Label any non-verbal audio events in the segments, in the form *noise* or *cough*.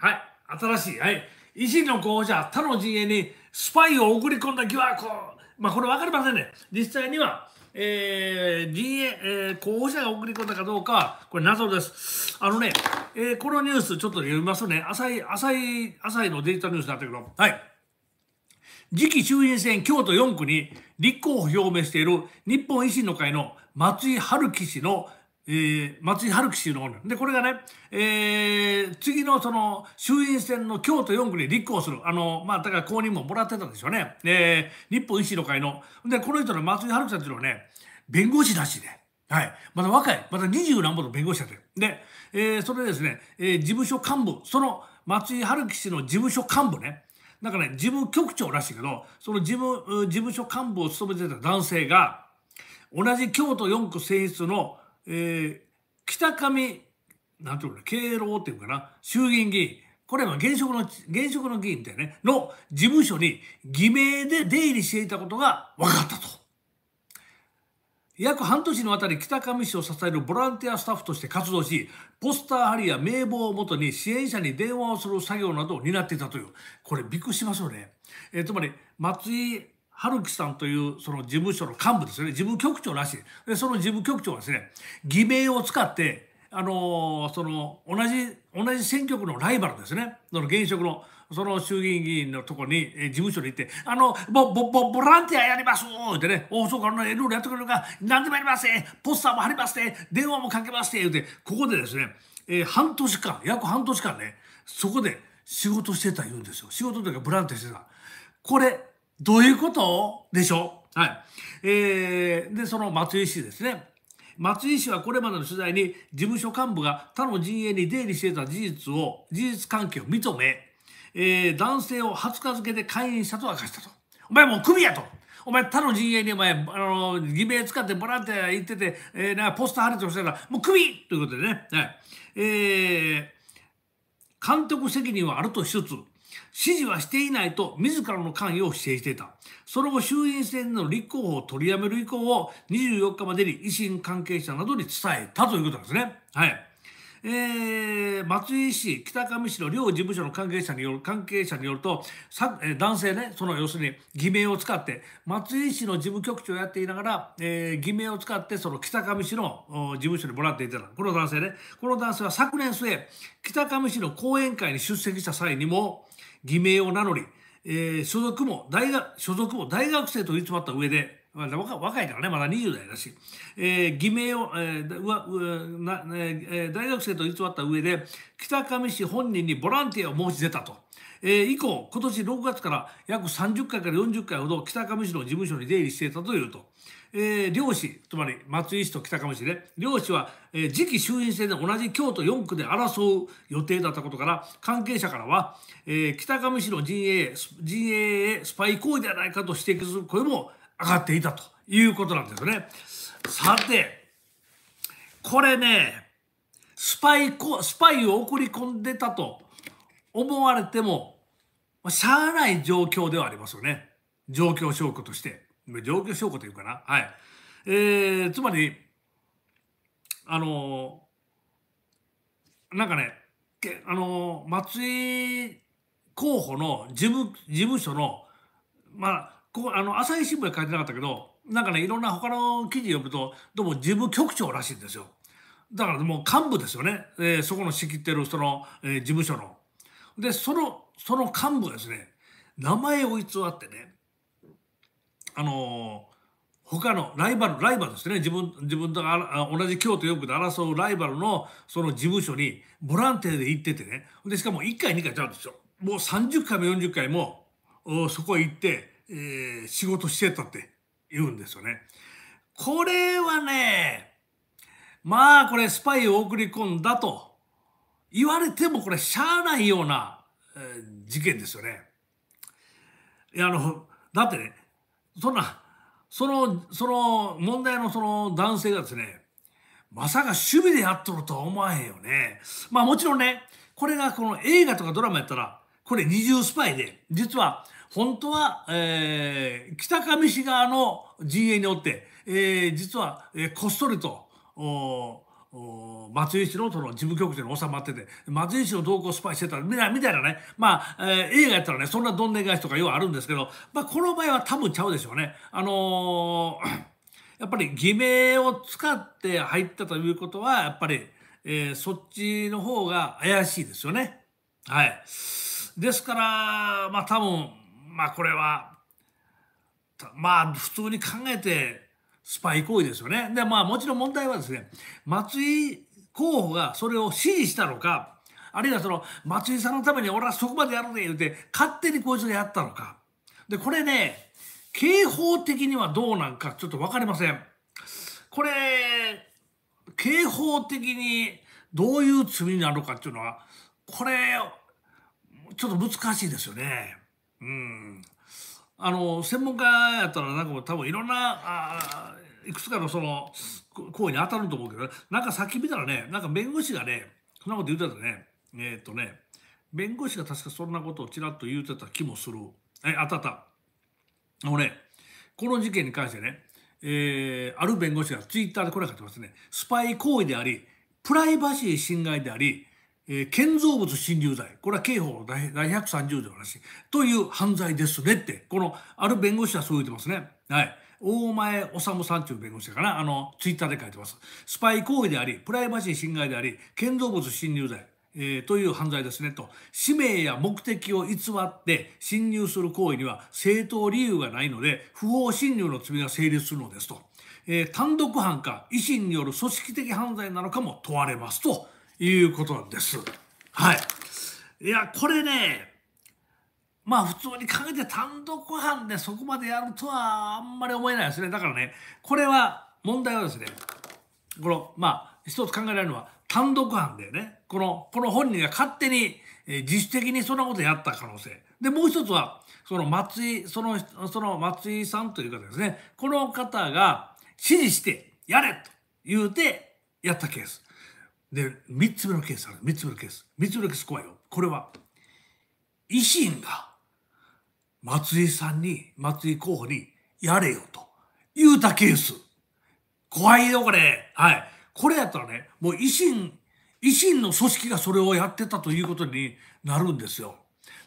はい、新しい、はい、維新の候補者、他の陣営にスパイを送り込んだ疑惑、まあ、これ分かりませんね、実際には、えー、陣営、えー、候補者が送り込んだかどうか、これ、謎です。あのね、えー、このニュース、ちょっと読みますね、浅い、浅い、浅いのデジタルニュースだったけど、はい。次期衆院選京都4区に立候補表明している日本維新の会の松井春樹氏のえー、松井春樹氏の方で、これがね、えー、次のその衆院選の京都4区に立候補する、あの、まあ、だから公認ももらってたんでしょうね。えー、日本維新の会の。で、この人の松井春樹さんっていうのはね、弁護士らしいね。はい。まだ若い。まだ二十何本の弁護士だって。で、えー、それですね、えー、事務所幹部、その松井春樹氏の事務所幹部ね、なんかね、事務局長らしいけど、その事務、事務所幹部を務めてた男性が、同じ京都4区選出のえー、北上、なんていうの、敬老っていうかな、衆議院議員、これは現職の、現職の議員だよね、の事務所に偽名で出入りしていたことが分かったと。約半年にわたり北上市を支えるボランティアスタッフとして活動し、ポスター貼りや名簿をもとに支援者に電話をする作業などを担っていたという。これびっくりしますよね。えー、つまり、松井春樹さんというその事務所の幹部ですね事務局長らしいでその事務局長はですね偽名を使ってあのー、その同じ同じ選挙区のライバルですねその現職のその衆議院議員のとこに、えー、事務所に行って「あのボボボボランティアやります」ってね「大阪のルールやってくれるか何でもやりますポスターも貼りますて電話もかけますて」言うてここでですね、えー、半年間約半年間ねそこで仕事してた言うんですよ仕事というかボランティアしてた。これどういうことでしょうはい。えー、で、その松井氏ですね。松井氏はこれまでの取材に事務所幹部が他の陣営に出入りしていた事実を、事実関係を認め、えー、男性を20日付で会員したと明かしたと。お前もうクビやと。お前他の陣営にお前、あの、偽名使ってボランティア行ってて、えー、なポスター貼れてっしたら、もうクビということでね。はい。えー、監督責任はあるとしつつ、指示はしていないと自らの関与を否定していた。その後、衆院選の立候補を取りやめる意向を24日までに維新関係者などに伝えたということなんですね。はい。えー、松井市北上市の両事務所の関係者による関係者によるとさ、え男性ねその要するに偽名を使って松井市の事務局長をやっていながら、えー、偽名を使ってその北上市の事務所にもらっていたこの男性ねこの男性は昨年末北上市の講演会に出席した際にも偽名を名乗り、えー、所属も大学所属も大学生と偽った上でまあ、若いからね、まだ20代だし、えー、偽名を、えーうなえー、大学生と偽った上で、北上市本人にボランティアを申し出たと。えー、以降、今年6月から約30回から40回ほど北上市の事務所に出入りしていたというと。えー、漁師、つまり松井市と北上市で、ね、漁師は、えー、次期衆院選で同じ京都4区で争う予定だったことから、関係者からは、えー、北上市の陣営、陣営へスパイ行為ではないかと指摘する声も上がっていたということなんですね。さて、これね、スパイこ、スパイを送り込んでたと思われても、しゃあない状況ではありますよね。状況証拠として。状況証拠というかな。はい。えー、つまり、あのー、なんかね、けあのー、松井候補の事務事務所の、まあ、ここあの朝日新聞に書いてなかったけどなんかねいろんな他の記事読むとどうも事務局長らしいんですよだからもう幹部ですよね、えー、そこの仕切ってるその、えー、事務所のでそのその幹部がですね名前を偽ってねあのー、他のライバルライバルですね自分自分と同じ京都よくで争うライバルのその事務所にボランティアで行っててねでしかも1回2回ちゃうんですよもう30回も40回もそこへ行ってえー、仕事してたって言うんですよね。これはね、まあこれスパイを送り込んだと言われてもこれしゃあないような、えー、事件ですよね。いやあのだってねそんなそのその問題のその男性がですねまさか趣味でやっとるとは思わへんよね。まあもちろんねこれがこの映画とかドラマやったらこれ二重スパイで実は本当は、えー、北上市側の陣営におって、えー、実は、えー、こっそりとお松井市のその事務局長に収まってて松井市の動向をスパイしてたみたいなねまあ、えー、映画やったらねそんなどんねん返しとかようあるんですけど、まあ、この場合は多分ちゃうでしょうね。あのー、やっぱり偽名を使って入ったということはやっぱり、えー、そっちの方が怪しいですよね。はい、ですからまあ多分まあこれはまあ普通に考えてスパイ行為ですよね。でまあもちろん問題はですね松井候補がそれを支持したのかあるいはその松井さんのために俺はそこまでやるね言うて勝手にこいつがやったのか。でこれね刑法的にはどうなんかちょっと分かりません。これ刑法的にどういう罪になるのかっていうのはこれちょっと難しいですよね。うんあの専門家やったらなんかもう多分いろんなあいくつかのその行為に当たると思うけどなんかさっき見たらねなんか弁護士がねそんなこと言うてたねえー、っとね弁護士が確かそんなことをちらっと言うてた気もするえ当たったあのねこの事件に関してね、えー、ある弁護士がツイッターでこれ書いてますねスパイ行為でありプライバシー侵害でありえー、建造物侵入罪、これは刑法第130条の話。という犯罪ですねって、この、ある弁護士はそう言ってますね。はい。大前治さんっていう弁護士かな、あの、ツイッターで書いてます。スパイ行為であり、プライバシー侵害であり、建造物侵入罪、えー、という犯罪ですねと、使命や目的を偽って侵入する行為には正当理由がないので、不法侵入の罪が成立するのですと。えー、単独犯か、維新による組織的犯罪なのかも問われますと。いうことです。はい。いや、これね、まあ普通に考えて単独犯でそこまでやるとはあんまり思えないですね。だからね、これは問題はですね、この、まあ一つ考えられるのは単独犯でね、この、この本人が勝手に、え自主的にそんなことやった可能性。で、もう一つは、その松井、その、その松井さんという方ですね、この方が指示してやれと言うてやったケース。で、三つ目のケースある。三つ目のケース。三つ目のケース怖いよ。これは、維新が松井さんに、松井候補に、やれよと言うたケース。怖いよ、これ。はい。これやったらね、もう維新、維新の組織がそれをやってたということになるんですよ。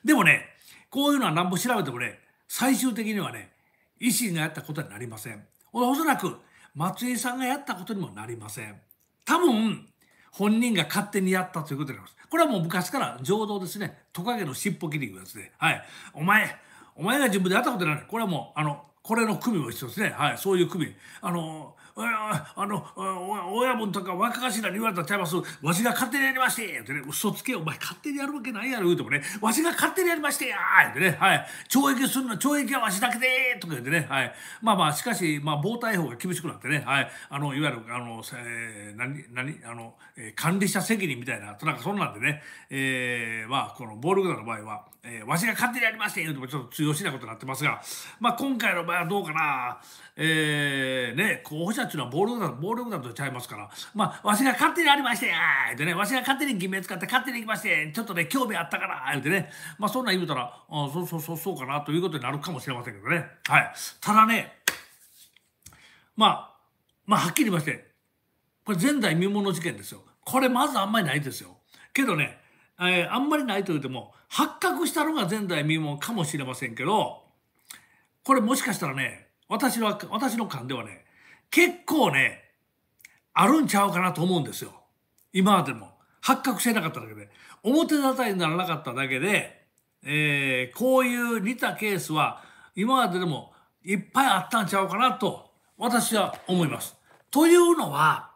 でもね、こういうのは何も調べてもね、最終的にはね、維新がやったことになりません。おそらく、松井さんがやったことにもなりません。多分、本人が勝手にやったということになります。これはもう昔から情動ですね。トカゲの尻尾切りいうやつで、はい。お前、お前が自分でやったことない。これはもう、あの、これの組も一緒ですね。はい。そういう組。あの、あの、親分とか若頭に言われたらちゃいます。わしが勝手にやりましてってね、嘘つけお前勝手にやるわけないやろ言うてもね、わしが勝手にやりましてやってね、はい。懲役するの、は懲役はわしだけでとか言ってね、はい。まあまあ、しかし、まあ、防対法が厳しくなってね、はい。あの、いわゆる、あの、えー、何、何、あの、え管理者責任みたいな、なんかそんなんでね、えー、まあ、この暴力団の場合は、えー、わしが勝手にやりまして言うともちょっと通用しないことになってますが、まあ、今回の場合はどうかな、えー、ね、候補者っていうのは暴力団暴力団とちゃいますから、まあ、わしが勝手にやりまして言うてね、わしが勝手に偽名使って勝手に行きまして、ちょっとね、興味あったから言うてね、まあ、そんな言うたら、あそうそうそうそうかなということになるかもしれませんけどね。はい。ただね、まあ、まあ、はっきり言いまして、これ前代未聞の事件ですよ。これまずあんまりないですよ。けどね、えー、あんまりないと言うても、発覚したのが前代未聞かもしれませんけど、これもしかしたらね、私は、私の勘ではね、結構ね、あるんちゃうかなと思うんですよ。今までも。発覚してなかっただけで。表沙汰にならなかっただけで、えー、こういう似たケースは今まででもいっぱいあったんちゃうかなと私は思います。というのは、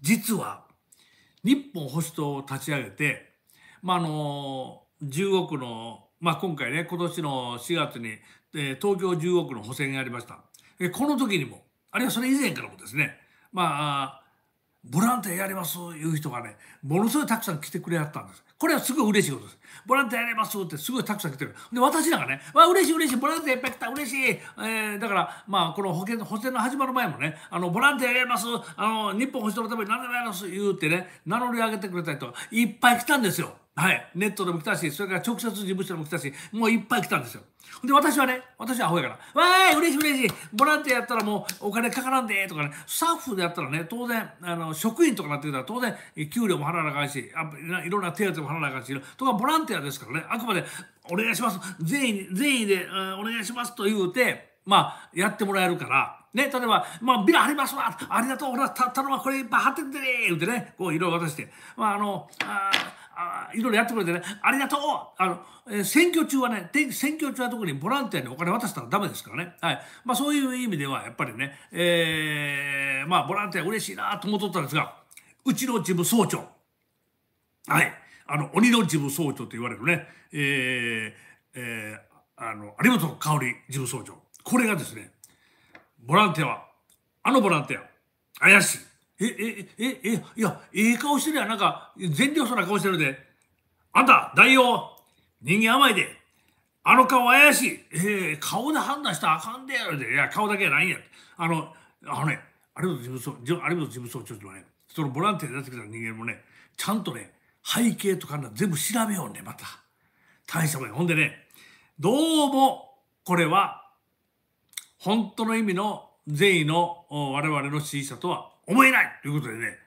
実は日本保守党を立ち上げて、まあ、あのー10億の、まあ、今回ね、今年の4月に、えー、東京10億の補選がありました。えこの時にも、あるいはそれ以前からもですね、まあ、ボランティアやりますいう人がね、ものすごいたくさん来てくれはったんです。これはすごい嬉しいことです。ボランティアやりますってすごいたくさん来てる。で、私なんかね、わ、嬉しい嬉しい、ボランティアいっぱい来た、嬉しい。えー、だから、まあ、この保険の補選の始まる前もね、あの、ボランティアやります、あの、日本保守党のために何でもやります、言うてね、名乗り上げてくれた人がいっぱい来たんですよ。はい、ネットでも来たし、それから直接事務所でも来たし、もういっぱい来たんですよ。で、私はね、私はアホやから、わーい、嬉しい嬉しい、ボランティアやったらもうお金かからんでとかね、スタッフでやったらね、当然、あの職員とかなってきたら当然、給料も払わなあかんし、いろんな手当も払わなあかんし、とかボランティアですからね、あくまでお願いします、善意善意で、うん、お願いしますと言うて、まあ、やってもらえるから、ね、例えば、まあ、ビラありますわ、ありがとう、ほら、た頼むわ、これいっぱい貼ってくれ、言うてね、こういろいろ渡して、まあ、あの、ああいろいろやってくれてねありがとうあの、えー、選挙中はね選挙中は特にボランティアにお金渡したらダメですからね、はいまあ、そういう意味ではやっぱりね、えー、まあ、ボランティア嬉しいなと思っとったんですがうちの事務総長はいあの鬼の事務総長と言われるね、えーえー、あの有本香織事務総長これがですねボランティアはあのボランティア怪しいえ、え、え、え、いや、ええ顔してるやん。なんか、善良そうな顔してるで。あんた、大王、人間甘いで。あの顔怪しい。ええー、顔で判断したらあかんでやるで。いや、顔だけやないんや。あの、あのね、あれの事務所、あれの事務所長ってね、そのボランティアでやってきた人間もね、ちゃんとね、背景とか全部調べようね、また。大したもんほんでね、どうも、これは、本当の意味の善意の我々の支持者とは思えないということでね、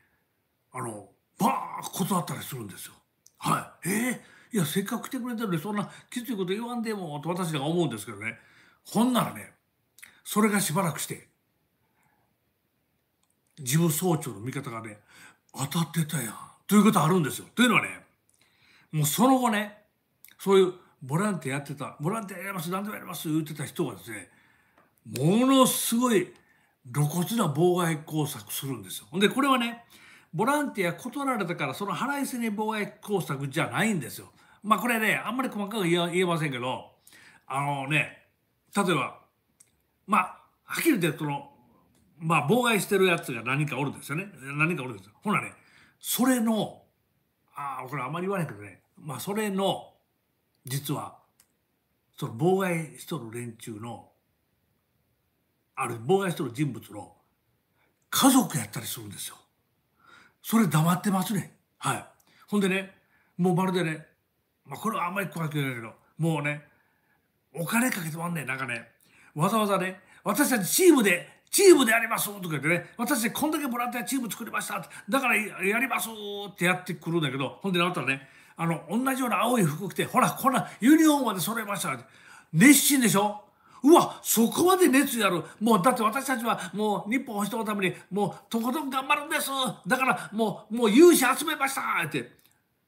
あの、バーッ断ったりするんですよ。はい。えー、いや、せっかく来てくれてるのに、そんなきついこと言わんでも、と私らが思うんですけどね。ほんならね、それがしばらくして、事務総長の味方がね、当たってたやん。ということあるんですよ。というのはね、もうその後ね、そういうボランティアやってた、ボランティアやります、何でもやります、言ってた人がですね、ものすごい露骨な妨害工作するんですよ。でこれはねボランティア断られたからその腹いせに妨害工作じゃないんですよ。まあこれねあんまり細かく言えませんけどあのね例えばまあはっきり言ってそのまあ妨害してるやつが何かおるんですよね何かおるんですよ。ほらねそれのあこれあまり言わないけどねまあそれの実はその妨害しとる連中のある妨害してる人物の家族やったりするんですよ。それ黙ってますね。はい。ほんでね、もうまるでね、まあ、これはあんまり怖くないけど、もうね、お金かけてもあんねん、なんかね、わざわざね、私たちチームで、チームでやりますとか言ってね、私こんだけボランティアチーム作りましただからやりますってやってくるんだけど、ほんでなったらね、あの、同じような青い服着て、ほら、こんなユニフォームまで揃えました熱心でしょうわそこまで熱やるもうだって私たちはもう日本を守のためにもうとことん頑張るんですだからもうもう勇者集めましたって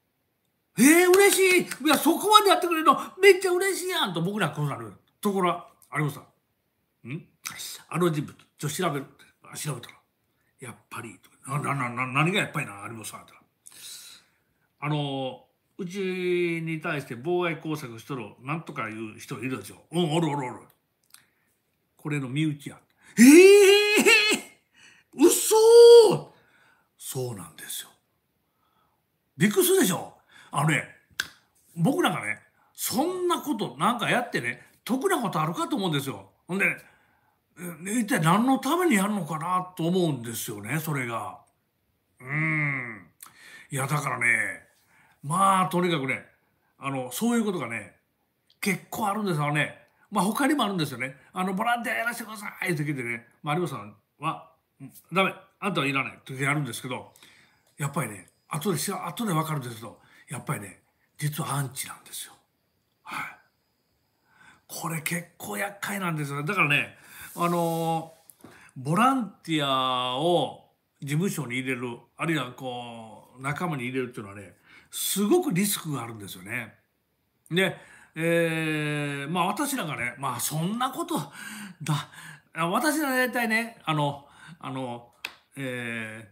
「えー、嬉しいいやそこまでやってくれるのめっちゃ嬉しいやん」と僕らこうなるところはありましたんあの人物ちょっと調べる調べたら「やっぱり」となななな何がやっぱりなありますか」あのうちに対して妨害工作しとるなんとかいう人いるでしょ。うん、おるおるおる。これの身内や。ええー、嘘そうなんですよ。びっくりするでしょあのね、僕なんかね、そんなことなんかやってね、得なことあるかと思うんですよ。ほんで、ね、一体何のためにやるのかなと思うんですよね、それが。うん。いや、だからね、まあ、とにかくね、あの、そういうことがね、結構あるんですよね。まあ、他にもあるんですよね。あの、ボランティアやらせてくださいって聞いてね、まあ、有馬さんは、ダメ、あんたはいらないってやるんですけど、やっぱりね、後で、後で分かるんですけど、やっぱりね、実はアンチなんですよ。はい。これ結構厄介なんですよね。だからね、あのボランティアを事務所に入れる、あるいはこう、仲間に入れるっていうのはね、すごくリスクがあるんですよね。で、えー、まあ私らがね、まあそんなことだ、私ら大体ね、あの、あの、えー、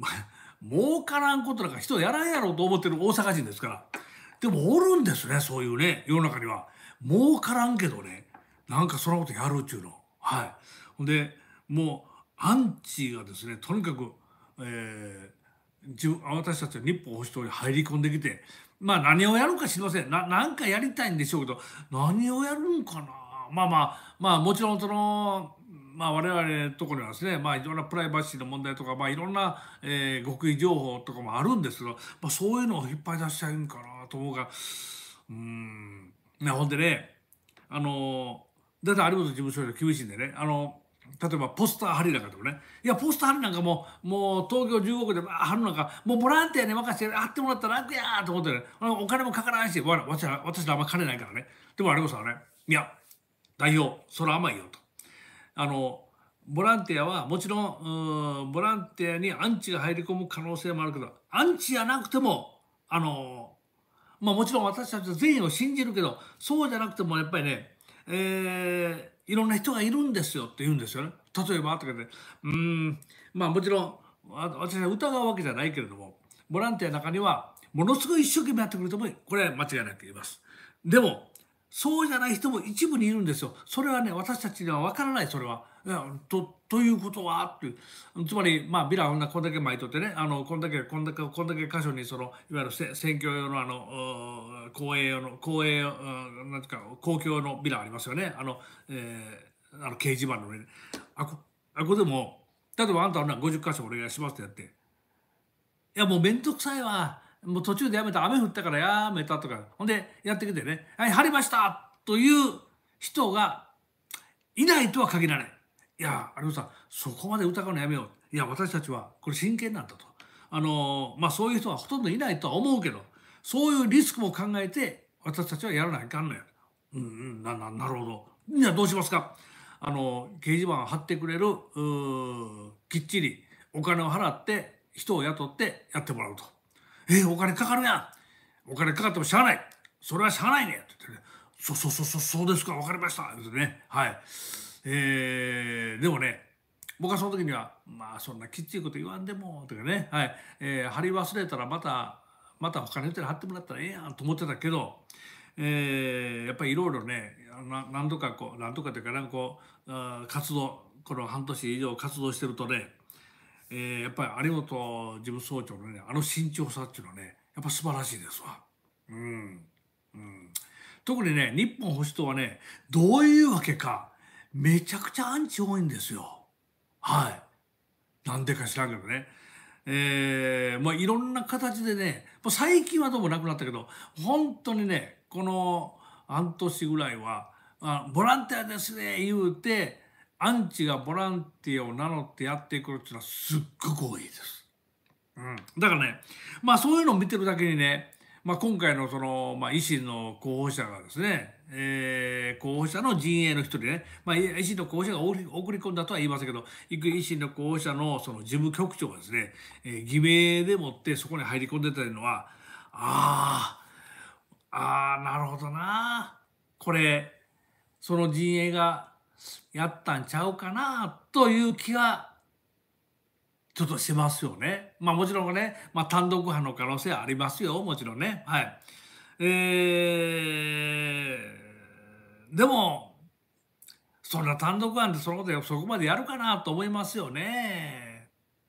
まあ、儲からんことなんか人やらんやろうと思ってる大阪人ですから。でもおるんですね、そういうね、世の中には。儲からんけどね、なんかそんなことやるっちゅうの。はい。ほんで、もう、アンチがですね、とにかく、えー、自分私たちは日本保守党に入り込んできてまあ何をやるか知りません。な、なんかやりたいんでしょうけど、何をやるんかな。まあまあ、まあもちろんその、まあ我々のところにはですね、まあいろんなプライバシーの問題とか、まあいろんな、えー、極意情報とかもあるんですけど、まあそういうのを引っ張り出しちゃうんかなと思うが、うん、ね、ほんでね、あの、だいたい有本事務所より厳しいんでね、あの、例えばポスター貼りなんかでもねいやポスター貼りなんかももう東京15区で貼るなんかもうボランティアに任せて貼ってもらったら楽やと思ってねお金もかからないし私ら、私あんま金ないからねでもあれこそはねいや代表それ甘いよとあのボランティアはもちろんボランティアにアンチが入り込む可能性もあるけどアンチじゃなくてもあのまあもちろん私たちは善意を信じるけどそうじゃなくてもやっぱりねえーいろんな人がいるんですよって言うんですよね。例えばとかうん、まあもちろん私は疑うわけじゃないけれども、ボランティアの中にはものすごい一生懸命やってくれる人もこれは間違いなくいます。でも、そうじゃない人も一部にいるんですよ。それはね、私たちにはわからない、それは。いやとということはっていうつまりまあビラをんなこんだけ巻いとってねあのこんだけこんだけこんだけ箇所にそのいわゆるせ選挙用のあの公営用の公営なんてか公共のビラありますよねあの,、えー、あの掲示板の上にあこあこでも例えばあんたはな50箇所お願いしますってやっていやもう面倒くさいわもう途中でやめた雨降ったからやめたとかほんでやってきてね「はい晴りました!」という人がいないとは限らない。いや有吉さんそこまで疑うのやめよういや私たちはこれ真剣なんだとあのまあそういう人はほとんどいないとは思うけどそういうリスクも考えて私たちはやらないかんのやうんうんなななるほどじゃあどうしますかあの掲示板貼ってくれるきっちりお金を払って人を雇ってやってもらうとえお金かかるやんお金かかってもしゃあないそれはしゃあないねって言ってねそうそうそうそうそうですか分かりましたってねはいえー、でもね、僕はその時には、まあそんなきっちりこと言わんでも、とかね、はい、えー、貼り忘れたらまた、また他の人に貼ってもらったらええやんと思ってたけど、えー、やっぱりいろいろね、何とかこう、何とかというかなんかこう、活動、この半年以上活動してるとね、えー、やっぱり有本事務総長のね、あの慎重さっていうのはね、やっぱ素晴らしいですわ。うん。うん、特にね、日本保守党はね、どういうわけか、めちゃくちゃアンチ多いんですよ。はい。なんでか知らんけどね。えー、まあいろんな形でね、もう最近はどうもなくなったけど、本当にね、この半年ぐらいは、あボランティアですね、言うて、アンチがボランティアを名乗ってやっていくるっていうのはすっごく多いです。うん。だからね、まあそういうのを見てるだけにね、まあ、今回のその、まあ、維新の候補者がですね、えー、候補者の陣営の一人ね、まあ、維新の候補者が送り込んだとは言いませんけど、維新の候補者のその事務局長がですね、えー、偽名でもってそこに入り込んでたのは、ああ、ああ、なるほどな。これ、その陣営がやったんちゃうかな、という気がちょっとしますよね。まあもちろんね、まあ単独派の可能性はありますよ、もちろんね。はい。えー、でも、そんな単独犯でそのことそこまでやるかなと思いますよね。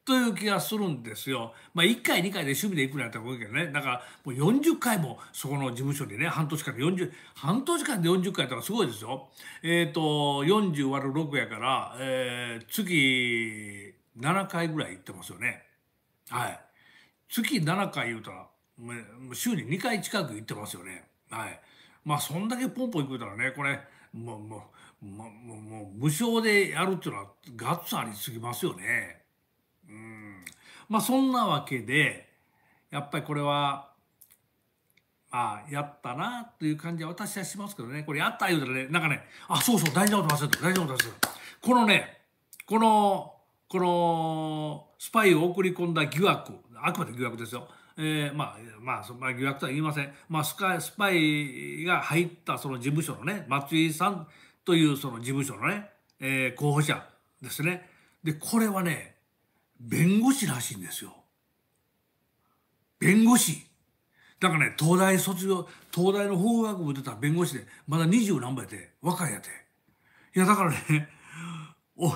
という気がするんですよ。まあ1回2回で趣味で行くやったらことけどね。だからもう40回もそこの事務所にね、半年間で40、半年間で40回やったらすごいですよ。えっ、ー、と、40割る6やから、えー、月、7回ぐらい行ってますよね。はい。月7回言うたら、もう週に2回近く行ってますよね。はい。まあ、そんだけポンポン行くたらね、これ、もう、もう、もう、もうもう無償でやるっていうのはガッツありすぎますよね。うん。まあ、そんなわけで、やっぱりこれは、まあやったなという感じは私はしますけどね。これやった言うたらね、なんかね、あ、そうそう、大事なこと忘れた、大事なこと忘れた。このね、このこのスパイを送り込んだ疑惑あくまで疑惑ですよ、えー、まあまあそ、まあ、疑惑とは言いません、まあ、スカスパイが入ったその事務所のね松井さんというその事務所のね、えー、候補者ですねでこれはね弁護士らしいんですよ弁護士だからね東大卒業東大の法学部出た弁護士でまだ二十何倍で若いやていやだからねお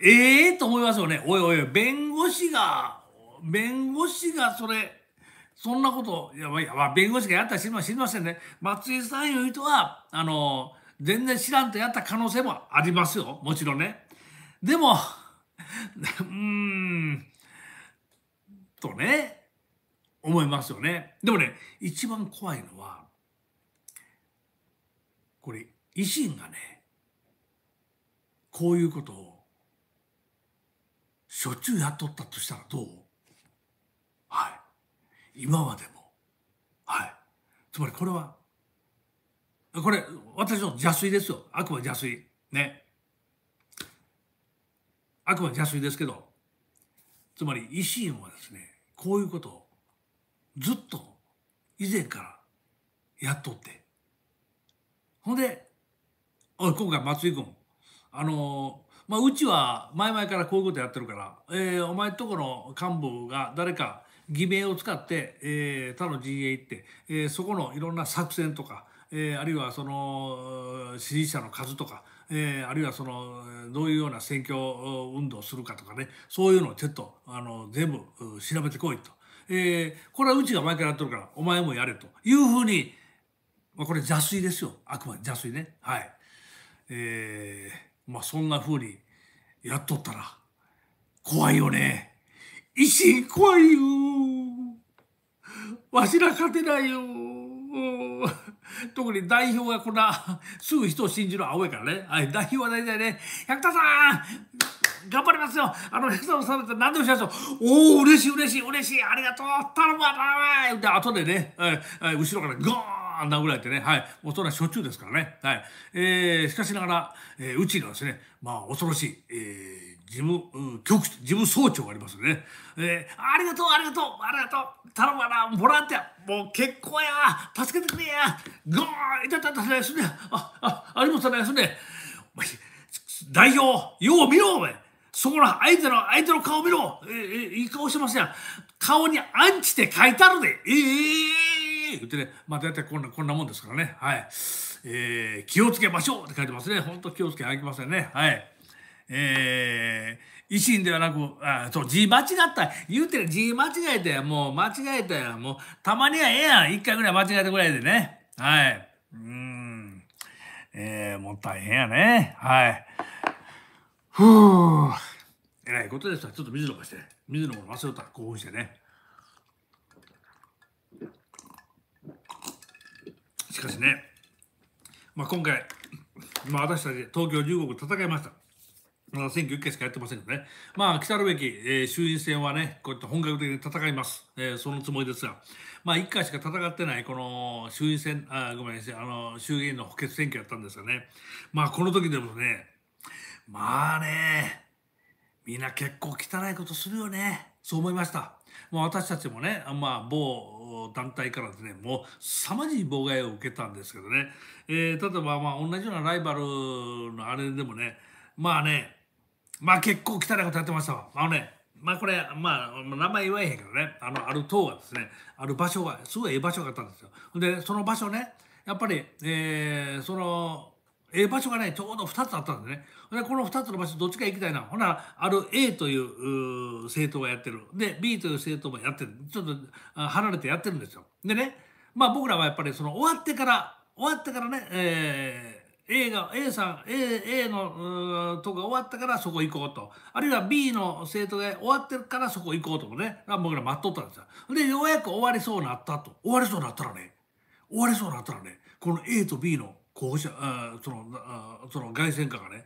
ええー、と思いますよね。おいおい、弁護士が、弁護士がそれ、そんなこと、いや、まあ、弁護士がやったら知りませんね。松井さんいう人は、あの、全然知らんとやった可能性もありますよ。もちろんね。でも、うーん、とね、思いますよね。でもね、一番怖いのは、これ、維新がね、こういうことをしょっちゅうやっとったとしたらどうはい。今までも。はい。つまりこれは、これ、私の邪推ですよ。悪魔邪推。ね。悪魔邪推ですけど、つまり維新はですね、こういうことをずっと以前からやっとって。ほんで、おい今回松井君、あのまあ、うちは前々からこういうことやってるから、えー、お前とこの幹部が誰か偽名を使って、えー、他の陣営行って、えー、そこのいろんな作戦とか、えー、あるいはその支持者の数とか、えー、あるいはそのどういうような選挙運動をするかとかねそういうのをちょっとあの全部調べてこいと、えー、これはうちが前からやってるからお前もやれというふうに、まあ、これ邪推ですよあくまで邪推ねはい。えーまあそんな風にやっとったら怖いよね。維新怖いよ。わしら勝てないよ。特に代表がこんなすぐ人を信じる青いからね。はい、代表は大体ね、百田さん頑張りますよあの百田さんだって何でもしましょうおお嬉しい嬉しい嬉しいありがとう頼むわ頼むわで後でね、はいはい、後ろからゴーンあんなぐらいてね、はい、もうそれはしょっちゅうですからね。はい。えー、しかしながら、えー、うちのですね、まあ、恐ろしい、えー、事務、局、事務総長がありますね。えー、ありがとう、ありがとう、ありがとう、頼むわな、ボランティア、もう結構や、助けてくれや、ゴーいたたたた、すね、あ、あ、ありましたね、すね。お前、代表、よう見ろ、お前。そこら、相手の、相手の顔見ろ。ええいい顔してますやん。顔にアンチって書いてあるで。ええー言ってね、まあ大体こんな、こんなもんですからね。はい。えー、気をつけましょうって書いてますね。本当気をつけあけませんね。はい。えー、維新ではなく、あ、そう、字間違った。言うてる字間違えたやもう間違えたやもう、たまにはええやん。一回ぐらい間違えたぐらいでね。はい。うん。えー、もう大変やね。はい。ふぅ。えらいことですわ。ちょっと水飲まして。水飲まの忘れた。興奮してね。しかしね、まあ、今回、まあ、私たち東京中国戦いました。まだ選挙1回しかやってませんけどね、まあ、来たるべき、えー、衆院選はね、こうやって本格的に戦います、えー、そのつもりですが、まあ、1回しか戦ってない、この衆院選、あごめんなさい、あの衆議院の補欠選挙やったんですがね、まあ、この時でもね、まあね、みんな結構汚いことするよね、そう思いました。もう私たちもね、まあ、某団体からですね、もう凄まじい妨害を受けたんですけどね、えー、例えばまあ同じようなライバルのあれでもね、まあね、まあ結構汚いことやってましたわ。あのね、まあこれ、まあ名前言わへんけどね、あの、ある塔がですね、ある場所が、すごいええ場所があったんですよ。で、その場所ね、やっぱり、えー、その、ええ場所がね、ちょうど2つあったんでね。で、この2つの場所どっちか行きたいな。ほな、ある A という政党がやってる。で、B という政党もやってる。ちょっと離れてやってるんですよ。でね、まあ僕らはやっぱりその終わってから、終わってからね、えー A が、A さん、A, A のとこが終わったからそこ行こうと。あるいは B の生徒が終わってるからそこ行こうともね。僕ら待っとったんですよ。で、ようやく終わりそうになったと。終わりそうになったらね。終わりそうになったらね。この A と B の候補者あそのあその外線かがね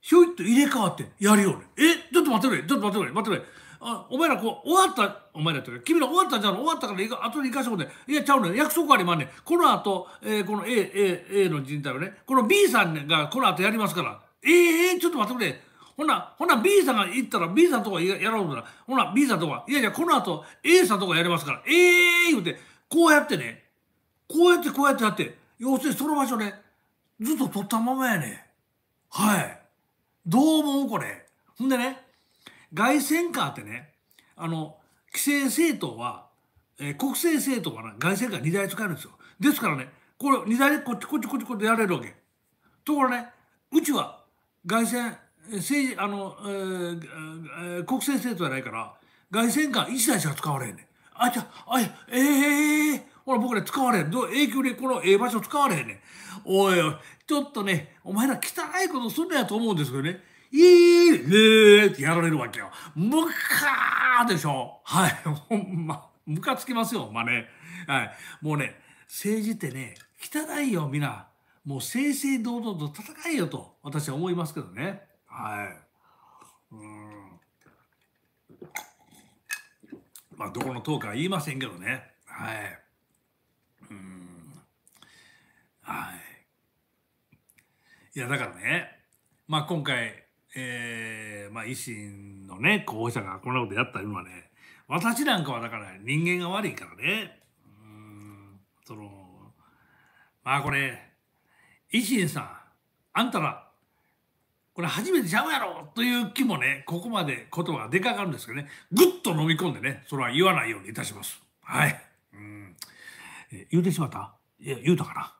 ひょいっと入れ替わってやるよねえちょっと待ってくれちょっと待ってくれ待ってくれあお前らこう終わったお前らって君ら終わったじゃん終わったから後で行かしてもねいやちゃうね約束ありまんねこの後、えー、この A, A, A の人体をねこの B さんがこの後やりますからええー、ちょっと待ってくれほな、ほな B さんが行ったら B さんとかやろうなら、ほな B さんとか、いやいや、この後 A さんとかやりますから、ええー、言うて、こうやってね、こうやってこうやってやって、要するにその場所でずっと取ったままやねはいどう思うこれほんでね外線カーってねあの規制政党は、えー、国政政党は凱旋カー2台使えるんですよですからねこれ2台でこっちこっちこっちこっちやれるわけところねうちは外線、政治あの、えーえー、国政政党じゃないから外線カー1台しか使われへんねんあじゃあえええーほら、僕ら使われへん。どう永久にこのええ場所使われへんねん。おいおい、ちょっとね、お前ら汚いことすんなやと思うんですけどね。いいねーってやられるわけよ。むかーでしょ。はい、ほんま。むかつきますよ、ほんまね。はい。もうね、政治ってね、汚いよ、皆。もう正々堂々と戦えよと、私は思いますけどね。はい。うん。まあ、どこの党かは言いませんけどね。はい。うんはいいやだからねまあ今回えー、まあ維新のね候補者がこんなことやったのはね私なんかはだから人間が悪いからねうんそのまあこれ維新さんあんたらこれ初めてちゃうやろという気もねここまで言葉が出かかるんですけどねぐっと飲み込んでねそれは言わないようにいたします。はいえ言うてしまったいや言うたかな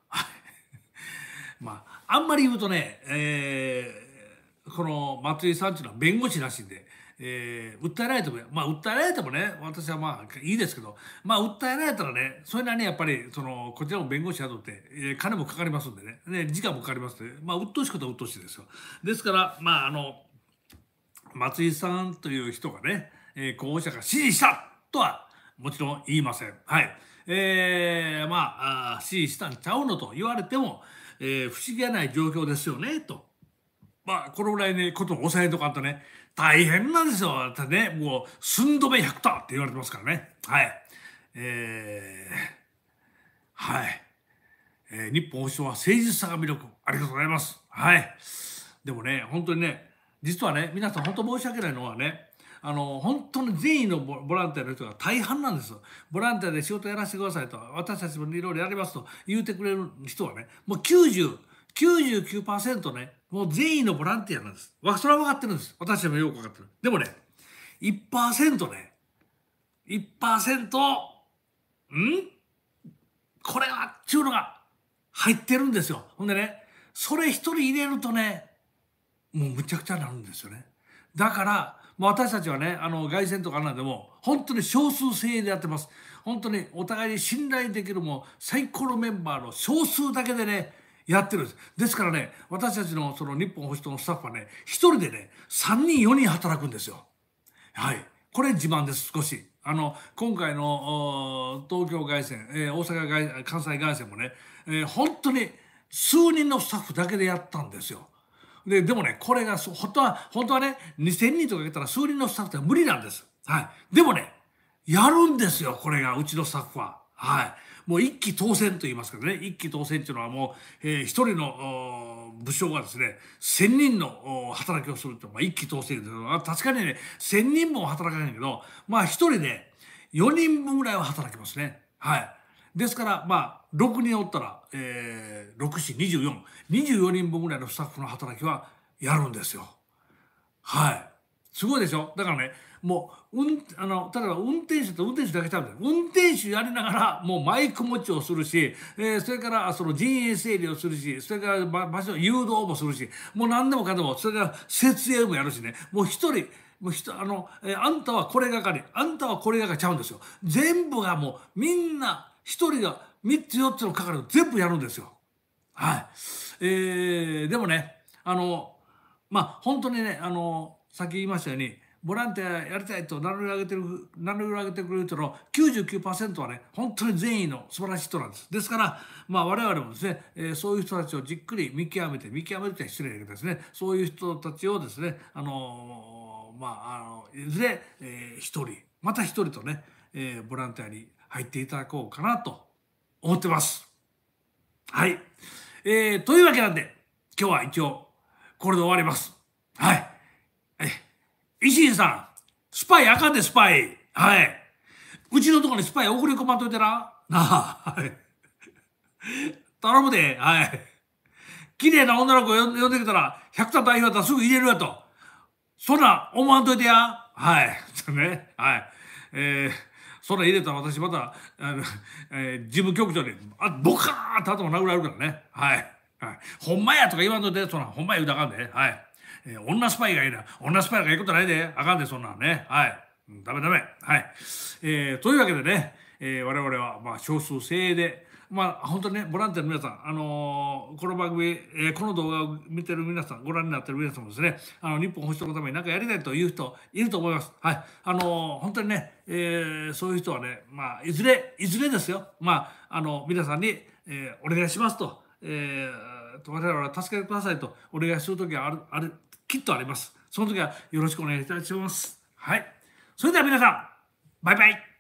*laughs* まああんまり言うとね、えー、この松井さんっていうのは弁護士らしいんで、えー、訴えられてもまあ訴えられてもね私はまあいいですけどまあ訴えられたらねそれなりにやっぱりそのこちらも弁護士雇って、えー、金もかかりますんでねね時間もかかりますんでまあ鬱陶しくことは鬱陶しいですよ。ですからまああの松井さんという人がね、えー、候補者が支持したとはもちろん言いません。はいえー、まあ、支持したんちゃうのと言われても、えー、不思議やない状況ですよね、と。まあ、このぐらいね、ことを抑えとかあとね、大変なんですよ。だってね、もう、寸止め100だって言われてますからね。はい。えー、はい。えー、日本保障は誠実さが魅力。ありがとうございます。はい。でもね、本当にね、実はね、皆さん本当申し訳ないのはね、あの、本当に善意のボランティアの人が大半なんですよ。ボランティアで仕事やらせてくださいと、私たちもいろいろやりますと言うてくれる人はね、もう90、99%ね、もう善意のボランティアなんです。それは分かってるんです。私もよく分かってる。でもね、1%ね、1%、んこれはってうのが入ってるんですよ。ほんでね、それ一人入れるとね、もうむちゃくちゃなるんですよね。だから、もう私たちはねあの凱旋とかなんでも本当に少数精鋭でやってます本当にお互いに信頼できるも最高のメンバーの少数だけでねやってるんですですからね私たちのその日本保守党のスタッフはね1人でね3人4人働くんですよはいこれ自慢です少しあの今回の東京凱旋、えー、大阪外、関西外線もね、えー、本当に数人のスタッフだけでやったんですよ。で、でもね、これが、本当は、本当はね、2000人とか言ったら数人のスタッフって無理なんです。はい。でもね、やるんですよ、これが、うちのスタッフは。はい。もう一期当選と言いますけどね、一期当選っていうのはもう、えー、一人の武将がですね、千人の働きをするってまあ、一期当選です確かにね、千人も働かないけど、まあ一人で4人分ぐらいは働きますね。はい。ですから、まあ、6人おったら、えー、6、4、24、24人分ぐらいのスタッフの働きはやるんですよ。はい。すごいでしょだからね、もう、うん、あの、ただ運転手と運転手だけちゃうんだよ。運転手やりながら、もうマイク持ちをするし、えー、それからその陣営整理をするし、それから場所誘導もするし、もう何でもかんでも、それから設営もやるしね、もう一人、もう人、あの、えー、あんたはこれがかり、あんたはこれがかりちゃうんですよ。全部がもうみんな一人が三つ四つの係を全部やるんですよ。はい。えー、でもね、あの、まあ、本当にね、あの、さっき言いましたように、ボランティアやりたいと名乗り上げてる、名乗り上げてくれる人の99%はね、本当に善意の素晴らしい人なんです。ですから、まあ我々もですね、えー、そういう人たちをじっくり見極めて、見極めるって失礼だけどですね、そういう人たちをですね、あのー、まあ、あの、いずれ、えー、一人、また一人とね、えー、ボランティアに入っていただこうかなと思ってます。はい。えー、というわけなんで、今日は一応、これで終わります。はい。え、石井さん、スパイあかんで、スパイ。はい。うちのとこにスパイ送り込まんといてな。なあ、はい。頼むで、はい。綺麗な女の子呼んできたら、百田大た代表だったらすぐ入れるやと。そんな思わんといてや。はい。*laughs* ね。はい。えーそれ入れたら私またあの、えー、事務局長にあボカーンと頭殴られるからねはい、はい、ほんまやとか言わんといてそんなほんまや言うたらあかんではい、えー、女スパイがいいな女スパイがいいことないであかんでそんなんねはい、うん、ダメダメはい、えー、というわけでね、えー、我々はまあ少数精鋭でまあ、本当にね、ボランティアの皆さん、あのー、この番組、えー、この動画を見てる皆さん、ご覧になってる皆さんもですね、あの、日本保守党のために何かやりたいという人、いると思います。はい。あのー、本当にね、えー、そういう人はね、まあ、いずれ、いずれですよ。まあ、あの、皆さんに、えー、お願いしますと、えー、我々は助けてくださいと、お願いする時はある、ある、きっとあります。その時はよろしくお願いいたします。はい。それでは皆さん、バイバイ。